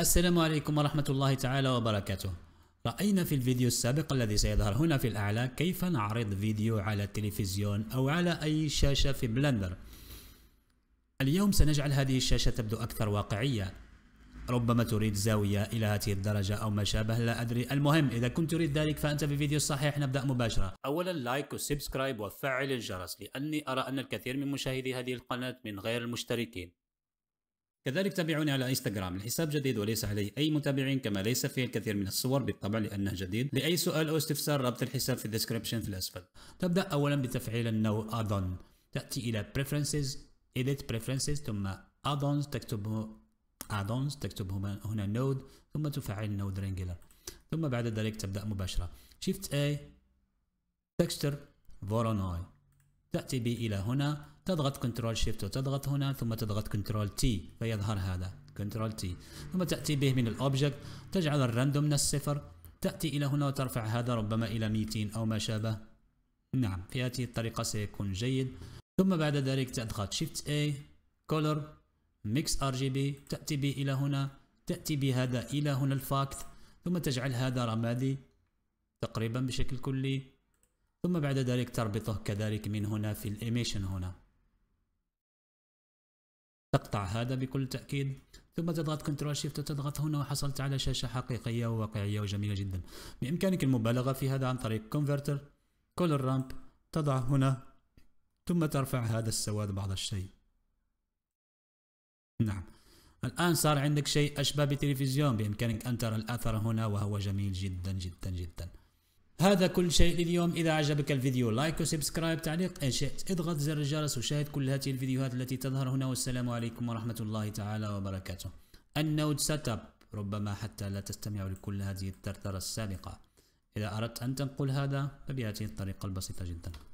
السلام عليكم ورحمة الله تعالى وبركاته رأينا في الفيديو السابق الذي سيظهر هنا في الأعلى كيف نعرض فيديو على التلفزيون أو على أي شاشة في بلندر اليوم سنجعل هذه الشاشة تبدو أكثر واقعية ربما تريد زاوية إلى هذه الدرجة أو ما شابه لا أدري المهم إذا كنت تريد ذلك فأنت في فيديو صحيح نبدأ مباشرة أولا لايك وسبسكرايب وفعل الجرس لأني أرى أن الكثير من مشاهدي هذه القناة من غير المشتركين كذلك تابعوني على انستغرام الحساب جديد وليس عليه اي متابعين كما ليس فيه الكثير من الصور بالطبع لانه جديد لاي سؤال او استفسار رابط الحساب في الديسكربشن في الاسفل تبدا اولا بتفعيل النو add تاتي الى بريفرنسز edit preferences ثم اذنز تكتب اذنز تكتب هنا نود ثم تفعل نود رينجلر ثم بعد ذلك تبدا مباشره شيفت اي تكستر فورونوي تاتي بي الى هنا تضغط كنترول شيفت وتضغط هنا ثم تضغط كنترول تي فيظهر هذا كنترول تي ثم تأتي به من الأوبجكت تجعل الراندوم من الصفر تأتي إلى هنا وترفع هذا ربما إلى 200 أو ما شابه نعم في هذه الطريقة سيكون جيد ثم بعد ذلك تضغط شيفت ميكس color mix RGB تأتي به إلى هنا تأتي بهذا إلى هنا الفاكت ثم تجعل هذا رمادي تقريبا بشكل كلي ثم بعد ذلك تربطه كذلك من هنا في الإيميشن هنا تقطع هذا بكل تأكيد ثم تضغط كنترول شيفت وتضغط هنا وحصلت على شاشة حقيقية وواقعية وجميلة جدا بإمكانك المبالغة في هذا عن طريق كونفرتر كولر رامب تضع هنا ثم ترفع هذا السواد بعض الشيء نعم الآن صار عندك شيء أشبه بتلفزيون بإمكانك أن ترى الأثر هنا وهو جميل جدا جدا جدا هذا كل شيء لليوم إذا عجبك الفيديو لايك وسبسكرايب تعليق إن شئت اضغط زر الجرس وشاهد كل هذه الفيديوهات التي تظهر هنا والسلام عليكم ورحمة الله تعالى وبركاته النود سيت اب ربما حتى لا تستمع لكل هذه الترترة السابقة إذا أردت أن تنقل هذا فبهذه الطريقة البسيطة جدا